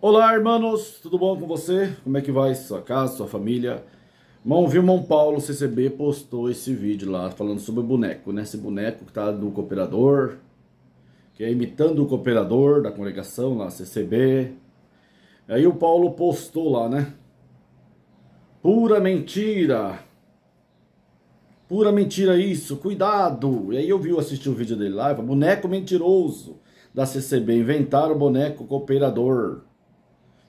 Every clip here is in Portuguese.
Olá, irmãos, tudo bom com você? Como é que vai sua casa, sua família? Mão Mão Paulo CCB postou esse vídeo lá falando sobre o boneco, né? Esse boneco que tá do cooperador, que é imitando o cooperador da congregação lá, CCB. Aí o Paulo postou lá, né? Pura mentira! Pura mentira isso, cuidado! E aí eu vi, assisti o vídeo dele lá, boneco mentiroso da CCB, inventaram o boneco cooperador.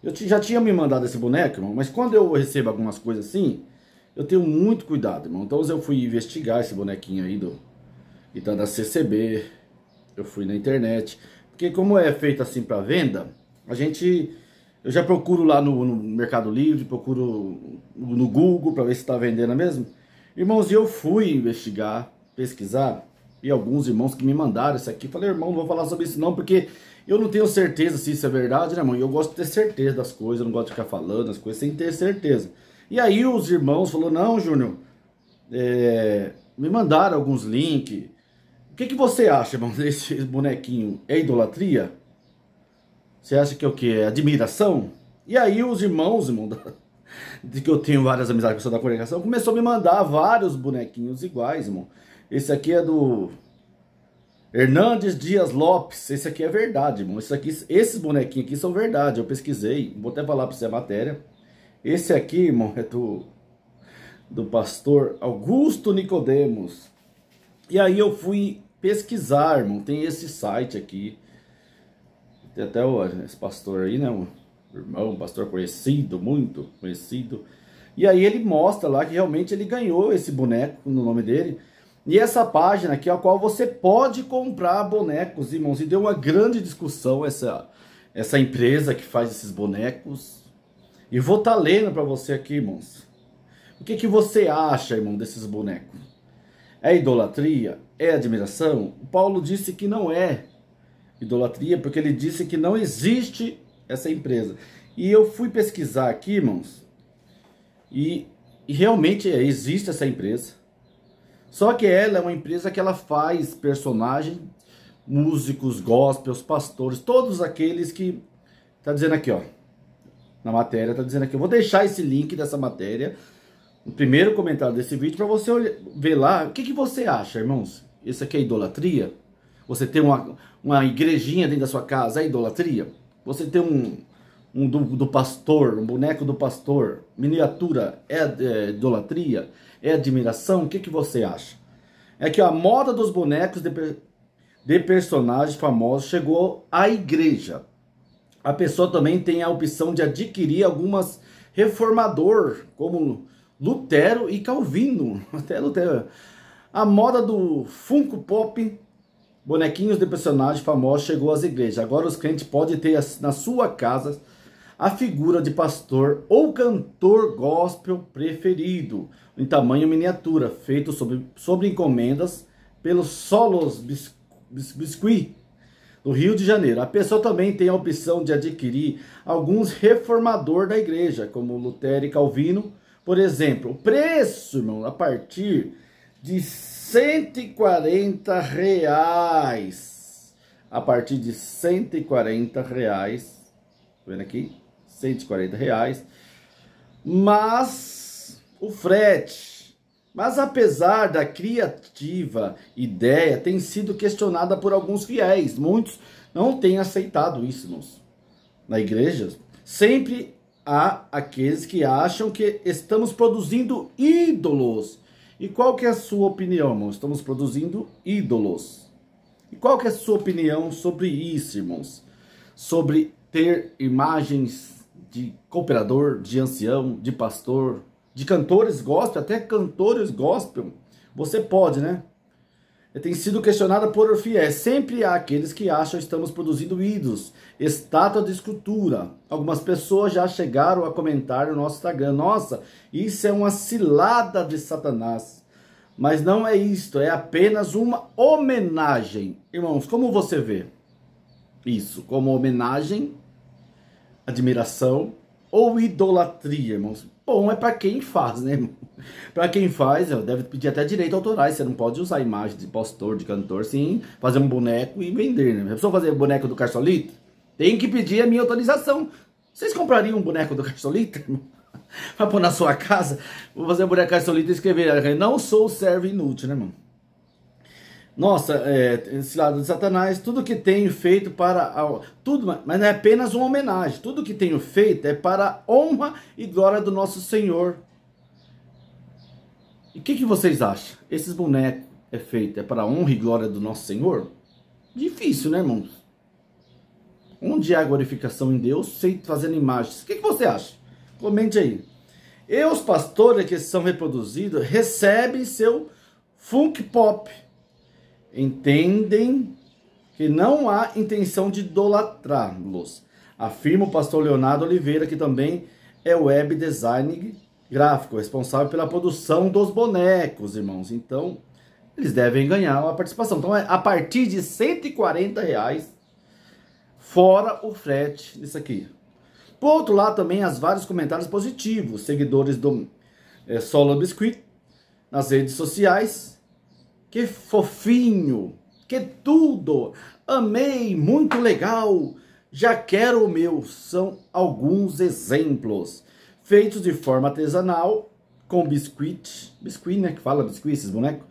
Eu já tinha me mandado esse boneco, irmão, mas quando eu recebo algumas coisas assim, eu tenho muito cuidado, irmão. Então eu fui investigar esse bonequinho aí do então, da CCB, eu fui na internet. Porque como é feito assim para venda, a gente... Eu já procuro lá no, no Mercado Livre, procuro no Google para ver se está vendendo mesmo. Irmãos, E eu fui investigar, pesquisar, e alguns irmãos que me mandaram isso aqui. Falei, irmão, não vou falar sobre isso não, porque eu não tenho certeza se isso é verdade, né, irmão? eu gosto de ter certeza das coisas, eu não gosto de ficar falando as coisas sem ter certeza. E aí os irmãos falaram, não, Júnior, é... me mandaram alguns links. O que, que você acha, irmão, desse bonequinho? É idolatria? Você acha que é o quê? É admiração? E aí os irmãos, irmão, de que eu tenho várias amizades com pessoas da congregação, começou a me mandar vários bonequinhos iguais, irmão. Esse aqui é do Hernandes Dias Lopes, esse aqui é verdade, irmão. Esse aqui, esses bonequinhos aqui são verdade, eu pesquisei, vou até falar pra você a matéria. Esse aqui, irmão, é do, do pastor Augusto Nicodemos. E aí eu fui pesquisar, irmão, tem esse site aqui. Tem até ó, esse pastor aí, né, irmão, pastor conhecido, muito conhecido. E aí ele mostra lá que realmente ele ganhou esse boneco no nome dele e essa página aqui é a qual você pode comprar bonecos, irmãos. E deu uma grande discussão essa, essa empresa que faz esses bonecos. E vou estar tá lendo para você aqui, irmãos. O que, que você acha, irmão, desses bonecos? É idolatria? É admiração? O Paulo disse que não é idolatria, porque ele disse que não existe essa empresa. E eu fui pesquisar aqui, irmãos, e, e realmente é, existe essa empresa. Só que ela é uma empresa que ela faz personagem, músicos, gospels, pastores, todos aqueles que tá dizendo aqui, ó. Na matéria tá dizendo aqui, eu vou deixar esse link dessa matéria no primeiro comentário desse vídeo para você ver lá, o que que você acha, irmãos? Isso aqui é idolatria? Você tem uma, uma igrejinha dentro da sua casa, é idolatria? Você tem um um do, do, pastor, um boneco do pastor, miniatura, é, é idolatria? É admiração? O que, que você acha? É que a moda dos bonecos de, de personagens famosos chegou à igreja. A pessoa também tem a opção de adquirir algumas reformador, como Lutero e Calvino. Até Lutero. A moda do Funko Pop, bonequinhos de personagens famosos, chegou às igrejas. Agora os crentes podem ter na sua casa a figura de pastor ou cantor gospel preferido, em tamanho miniatura, feito sobre, sobre encomendas pelos Solos Biscuit, do Rio de Janeiro. A pessoa também tem a opção de adquirir alguns reformador da igreja, como Lutero e Calvino, por exemplo. O preço, irmão, a partir de 140 reais. A partir de 140 reais. Tô tá vendo aqui? 140 reais. Mas o frete. Mas apesar da criativa ideia, tem sido questionada por alguns fiéis. Muitos não têm aceitado isso, irmãos. Na igreja, sempre há aqueles que acham que estamos produzindo ídolos. E qual que é a sua opinião, irmãos? Estamos produzindo ídolos. E qual que é a sua opinião sobre isso, irmãos? Sobre ter imagens de cooperador, de ancião, de pastor, de cantores gospel, até cantores gospel, você pode, né? Tem sido questionada por fiéis. Sempre há aqueles que acham que estamos produzindo ídolos, estátua de escultura. Algumas pessoas já chegaram a comentar no nosso Instagram: nossa, isso é uma cilada de Satanás. Mas não é isto, é apenas uma homenagem. Irmãos, como você vê isso? Como homenagem admiração ou idolatria, irmãos. Bom, é para quem faz, né? Para quem faz, deve pedir até direito autorais. Você não pode usar imagem de pastor, de cantor, sim, fazer um boneco e vender, né? A pessoa fazer o boneco do Carsolito, tem que pedir a minha autorização. Vocês comprariam um boneco do Carsolito, irmão? Vai pôr na sua casa, vou fazer um boneco do Carsolito e escrever, não sou servo inútil, né, irmão? nossa, é, esse lado de Satanás, tudo que tenho feito para. A, tudo, mas não é apenas uma homenagem. Tudo que tenho feito é para a honra e glória do nosso Senhor. E o que, que vocês acham? Esses bonecos é feito é para a honra e glória do nosso Senhor? Difícil, né, irmãos? Onde há glorificação em Deus, sem fazendo imagens. O que, que você acha? Comente aí. E os pastores que são reproduzidos recebem seu funk pop entendem que não há intenção de idolatrá-los, afirma o pastor Leonardo Oliveira, que também é web design gráfico, responsável pela produção dos bonecos, irmãos. Então, eles devem ganhar uma participação. Então, é a partir de 140 reais, fora o frete isso aqui. Por outro lado, também as vários comentários positivos. Seguidores do é, Solo Biscuit nas redes sociais que fofinho, que tudo, amei, muito legal, já quero o meu. São alguns exemplos, feitos de forma artesanal, com biscuit, biscuit, né, que fala biscuit esses bonecos,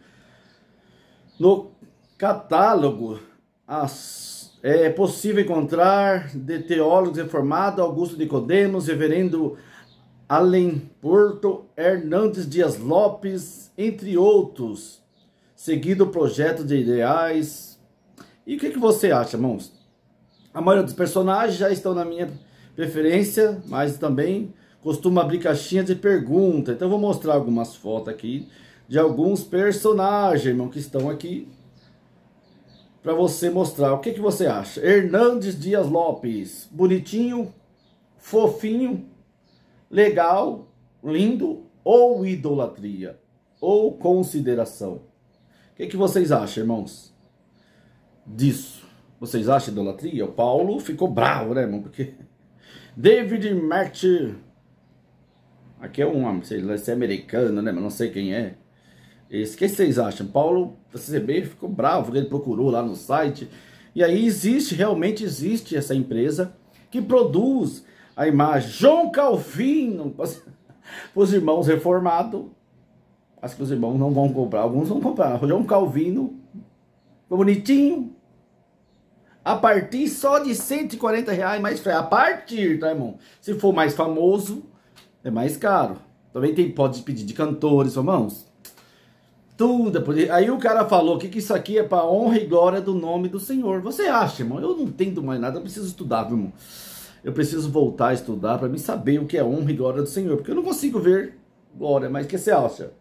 no catálogo, as, é possível encontrar de teólogos reformados, Augusto Nicodemos, reverendo Allen Porto, Hernandes Dias Lopes, entre outros, seguido o projeto de ideais. E o que, que você acha, irmãos? A maioria dos personagens já estão na minha preferência, mas também costumo abrir caixinha de pergunta. Então vou mostrar algumas fotos aqui de alguns personagens, irmão, que estão aqui para você mostrar. O que, que você acha? Hernandes Dias Lopes, bonitinho, fofinho, legal, lindo ou idolatria ou consideração? que, que vocês acham, irmãos? Disso. Vocês acham idolatria? O Paulo ficou bravo, né, irmão? Porque David Matt. Aqui é um homem, sei lá, esse é americano, né? Mas não sei quem é. Esse, o que vocês acham? Paulo, da CCB, ficou bravo, porque ele procurou lá no site. E aí existe, realmente existe essa empresa que produz a imagem. João Calvino, para os irmãos reformados, Acho que os irmãos não vão comprar. Alguns vão comprar. João é Calvino, bonitinho. A partir só de 140 reais mais frete. A partir, tá, irmão? Se for mais famoso, é mais caro. Também tem, pode pedir de cantores, irmãos. Tudo. É aí o cara falou que, que isso aqui é para honra e glória do nome do Senhor. Você acha, irmão? Eu não entendo mais nada. Eu preciso estudar, viu, irmão? Eu preciso voltar a estudar para me saber o que é honra e glória do Senhor. Porque eu não consigo ver glória, mas que você acha?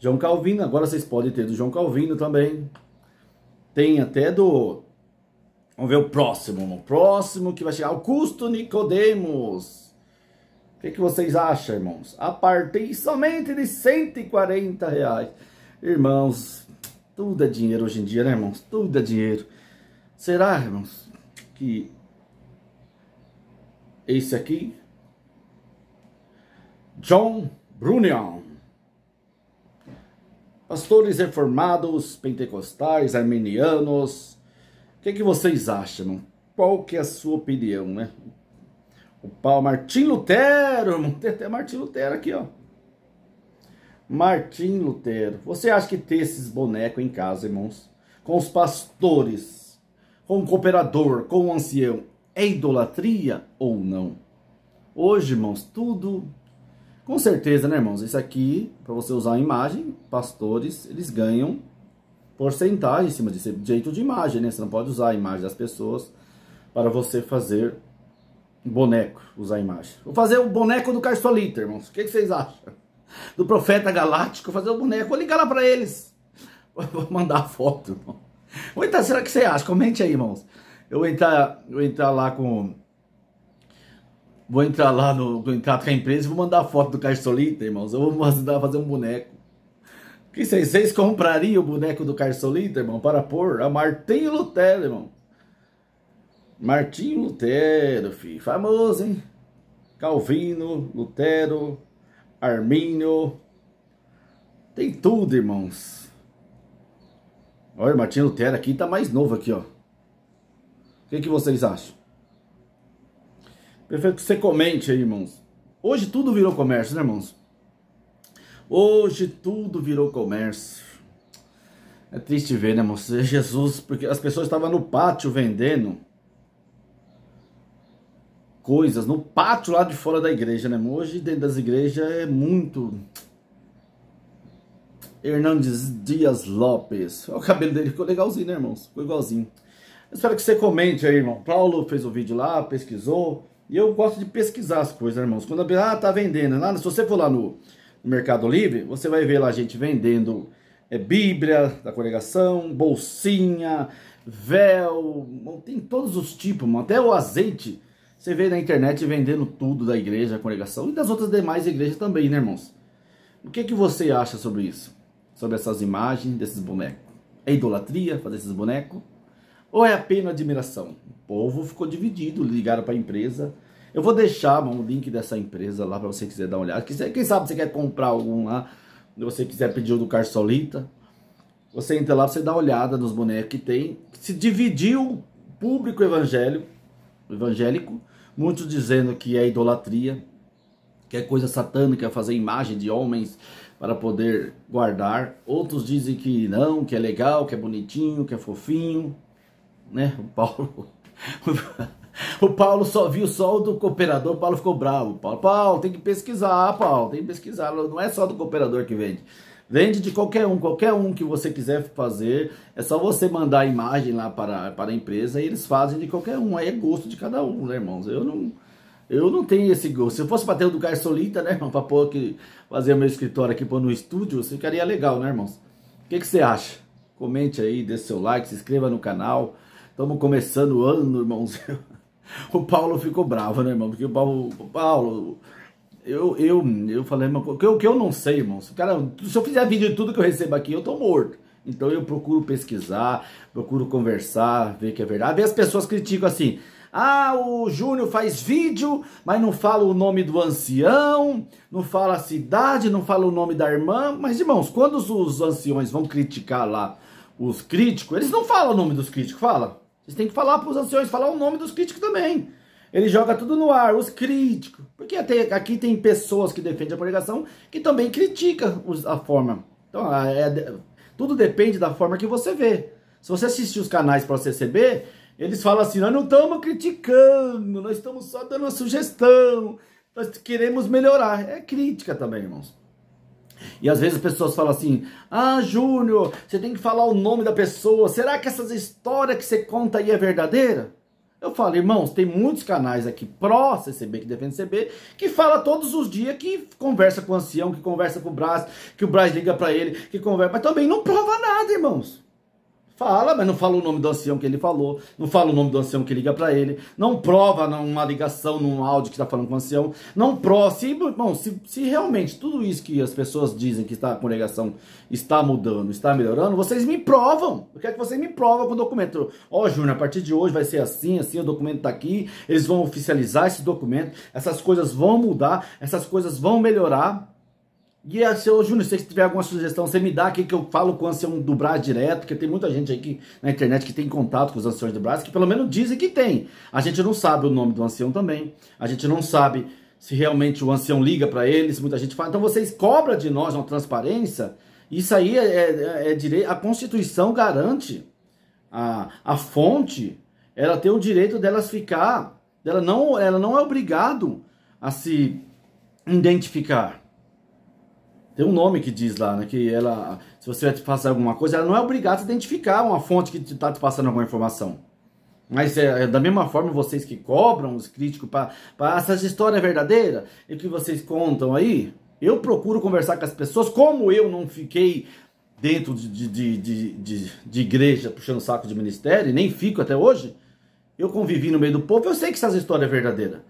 João Calvino, agora vocês podem ter do João Calvino também. Tem até do. Vamos ver o próximo. O próximo que vai chegar. Augusto Nicodemos. O que, que vocês acham, irmãos? A partir somente de 140 reais. Irmãos, tudo é dinheiro hoje em dia, né, irmãos? Tudo é dinheiro. Será, irmãos, que esse aqui, John Brunion, pastores reformados, pentecostais, armenianos, o que, que vocês acham? Qual que é a sua opinião, né? O pau Martim Lutero, tem até Martim Lutero aqui, ó. Martim Lutero. Você acha que ter esses bonecos em casa, irmãos, com os pastores, com o cooperador, com o ancião, é idolatria ou não? Hoje, irmãos, tudo com certeza, né, irmãos? Isso aqui, para você usar a imagem, pastores, eles ganham porcentagem em cima desse é jeito de imagem, né? Você não pode usar a imagem das pessoas para você fazer boneco, usar a imagem. Vou fazer o boneco do Carstolita, irmãos. O que, vocês acham? Do Profeta Galáctico, fazer o boneco. Vou ligar lá para eles. Vou mandar a foto, irmão. Ou então, será que você acha? Comente aí, irmãos. Eu vou entrar, eu vou entrar lá com Vou entrar lá no contrato com a empresa e vou mandar foto do Carsolita, irmãos. Eu vou mandar fazer um boneco. Que vocês, vocês comprariam o boneco do Carsolita, irmão, para pôr a Martinho Lutero, irmão. Martinho Lutero, filho. Famoso, hein? Calvino, Lutero, Armínio. Tem tudo, irmãos. Olha, Martinho Lutero aqui tá mais novo aqui, ó. O que, que vocês acham? perfeito que você comente aí, irmãos. Hoje tudo virou comércio, né, irmãos? Hoje tudo virou comércio. É triste ver, né, irmãos? Jesus, porque as pessoas estavam no pátio vendendo coisas, no pátio lá de fora da igreja, né, irmão? Hoje dentro das igrejas é muito. Hernandes Dias Lopes. Olha o cabelo dele, ficou legalzinho, né, irmãos? Ficou igualzinho. espero que você comente aí, irmão. Paulo fez o vídeo lá, pesquisou. E eu gosto de pesquisar as coisas, né, irmãos. Quando a pessoa ah, tá vendendo, lá, se você for lá no, no Mercado Livre, você vai ver lá a gente vendendo é, Bíblia da congregação, bolsinha, véu, tem todos os tipos, mano. até o azeite. Você vê na internet vendendo tudo da igreja, da congregação e das outras demais igrejas também, né, irmãos? O que, que você acha sobre isso? Sobre essas imagens desses bonecos? É idolatria fazer esses bonecos? Ou é apenas admiração? O povo ficou dividido, ligaram para a empresa. Eu vou deixar o link dessa empresa lá para você quiser dar uma olhada. Quem sabe você quer comprar algum lá, se você quiser pedir o do Carsolita. Você entra lá, você dá uma olhada nos bonecos que tem. Se dividiu o público evangélico, evangélico, muitos dizendo que é idolatria, que é coisa satânica fazer imagem de homens para poder guardar. Outros dizem que não, que é legal, que é bonitinho, que é fofinho né? O Paulo. O Paulo só viu só o do cooperador, o Paulo ficou bravo. Paulo, Paulo, tem que pesquisar, Paulo, tem que pesquisar. Não é só do cooperador que vende. Vende de qualquer um, qualquer um que você quiser fazer. É só você mandar a imagem lá para, para a empresa e eles fazem de qualquer um. Aí é gosto de cada um, né, irmãos? Eu não, eu não tenho esse gosto. Se eu fosse para ter o do Garçolita, né, irmão? Para pôr aqui, fazer meu escritório aqui, pôr no estúdio, ficaria legal, né, irmãos? O que, que você acha? Comente aí, dê seu like, se inscreva no canal. Estamos começando o ano, irmãozinho. O Paulo ficou bravo, né, irmão? Porque o Paulo. O Paulo eu, eu, eu falei uma coisa. O que eu não sei, irmão? Se, cara, se eu fizer vídeo de tudo que eu recebo aqui, eu tô morto. Então eu procuro pesquisar, procuro conversar, ver que é verdade. Às vezes as pessoas criticam assim. Ah, o Júnior faz vídeo, mas não fala o nome do ancião, não fala a cidade, não fala o nome da irmã. Mas, irmãos, quando os anciões vão criticar lá os críticos, eles não falam o nome dos críticos, fala? Você tem que falar para os anciões, falar o nome dos críticos também. Ele joga tudo no ar, os críticos. Porque até aqui tem pessoas que defendem a pregação que também criticam a forma. Então, é, tudo depende da forma que você vê. Se você assistir os canais para o CCB, eles falam assim: nós não estamos criticando, nós estamos só dando uma sugestão, nós queremos melhorar. É crítica também, irmãos. E às vezes as pessoas falam assim: Ah, Júnior, você tem que falar o nome da pessoa. Será que essas histórias que você conta aí é verdadeira? Eu falo, irmãos, tem muitos canais aqui pró-CCB, que defende CB, que fala todos os dias que conversa com o ancião, que conversa com o Braz que o Braz liga para ele, que conversa. Mas também não prova nada, irmãos. Fala, mas não fala o nome do ancião que ele falou, não fala o nome do ancião que liga para ele, não prova numa ligação, num áudio que está falando com o ancião, não prova. Se, bom, se, se realmente tudo isso que as pessoas dizem que está, a congregação está mudando, está melhorando, vocês me provam. Eu quero que vocês me provam com o documento. Ó, oh, Júnior, a partir de hoje vai ser assim, assim, o documento está aqui, eles vão oficializar esse documento, essas coisas vão mudar, essas coisas vão melhorar. E a seu Júnior, se você tiver alguma sugestão, você me dá aqui que eu falo com o ancião do Brás direto, porque tem muita gente aí na internet que tem contato com os anciões do Brás, que pelo menos dizem que tem. A gente não sabe o nome do ancião também, a gente não sabe se realmente o ancião liga para eles, muita gente fala. Então vocês cobram de nós uma transparência, isso aí é, é, é direito, a Constituição garante a, a fonte, ela tem o direito delas ficar, ela não, ela não é obrigado a se identificar. Tem um nome que diz lá, né? Que ela, se você vai te passar alguma coisa, ela não é obrigada a identificar uma fonte que está te passando alguma informação. Mas é, é, da mesma forma vocês que cobram os críticos para ah, essas histórias é verdadeira e que vocês contam aí, eu procuro conversar com as pessoas, como eu não fiquei dentro de, de, de, de, de igreja puxando saco de ministério, e nem fico até hoje, eu convivi no meio do povo, eu sei que essas histórias é verdadeira.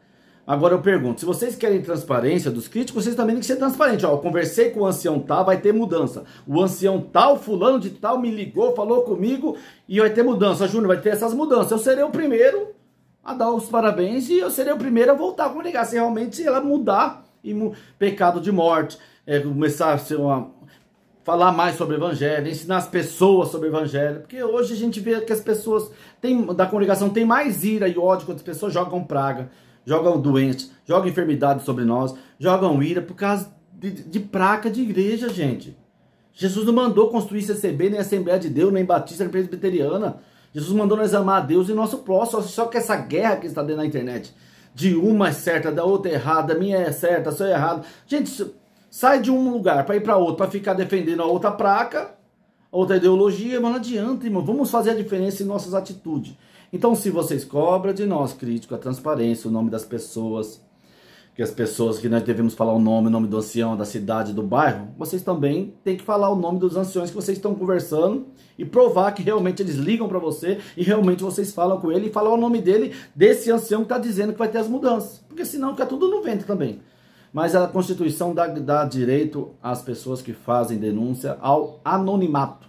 Agora eu pergunto, se vocês querem transparência dos críticos, vocês também têm que ser transparentes. Ó, eu conversei com o ancião tal, vai ter mudança. O ancião tal, fulano de tal, me ligou, falou comigo e vai ter mudança. Júnior, vai ter essas mudanças. Eu serei o primeiro a dar os parabéns e eu serei o primeiro a voltar a comunicar. Se realmente ela mudar e mu pecado de morte, é, começar a ser uma falar mais sobre o evangelho, ensinar as pessoas sobre o evangelho, porque hoje a gente vê que as pessoas têm, da congregação tem mais ira e ódio quando as pessoas jogam praga jogam doenças, jogam enfermidade sobre nós, jogam ira por causa de, de de igreja, gente. Jesus não mandou construir CCB, nem Assembleia de Deus, nem Batista, nem Presbiteriana. Jesus mandou nós amar a Deus e nosso próximo. Só que essa guerra que está dentro da internet, de uma é certa, da outra é errada, minha é certa, sua é errada. Gente, sai de um lugar para ir para outro, para ficar defendendo a outra praca, a outra ideologia, mas não adianta, irmão. Vamos fazer a diferença em nossas atitudes. Então, se vocês cobram de nós, crítico, a transparência, o nome das pessoas, que as pessoas que nós devemos falar o nome, o nome do ancião, da cidade, do bairro, vocês também têm que falar o nome dos anciões que vocês estão conversando e provar que realmente eles ligam para você e realmente vocês falam com ele e falar o nome dele, desse ancião que está dizendo que vai ter as mudanças. Porque senão fica tudo no vento também. Mas a Constituição dá, dá direito às pessoas que fazem denúncia ao anonimato.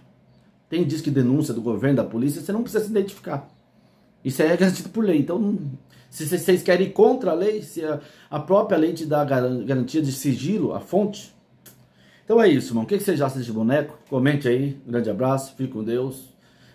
Tem diz que denúncia do governo, da polícia, você não precisa se identificar. Isso é garantido por lei. Então, se vocês querem ir contra a lei, se a, a própria lei te dá garantia de sigilo, a fonte. Então é isso, irmão. O que, você vocês acham de boneco? Comente aí. Um grande abraço. Fique com Deus.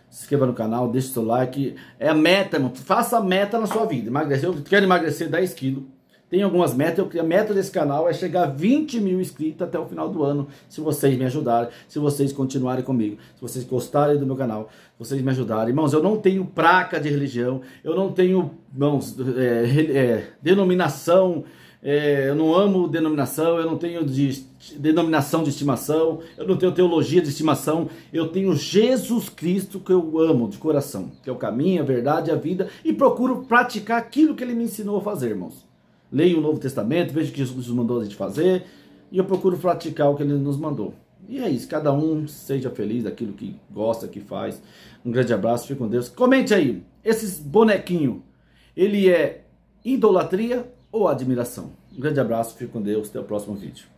Se inscreva no canal, deixe seu like. É a meta, irmão. Faça a meta na sua vida. Emagrecer. Quer emagrecer 10 quilos. Tem algumas metas. A meta desse canal é chegar a 20 mil inscritos até o final do ano. Se vocês me ajudarem, se vocês continuarem comigo, se vocês gostarem do meu canal, vocês me ajudarem. Irmãos, eu não tenho placa de religião, eu não tenho, irmãos, é, é, denominação. É, eu não amo denominação, eu não tenho de, denominação de estimação, eu não tenho teologia de estimação, eu tenho Jesus Cristo que eu amo de coração, que é o caminho, a verdade, a vida, e procuro praticar aquilo que ele me ensinou a fazer, irmãos leio o Novo Testamento, vejo o que Jesus mandou a gente fazer e eu procuro praticar o que ele nos mandou. E é isso, cada um seja feliz daquilo que gosta, que faz. Um grande abraço, fique com Deus. Comente aí, esses bonequinho, ele é idolatria ou admiração? Um grande abraço, fique com Deus, até o próximo vídeo.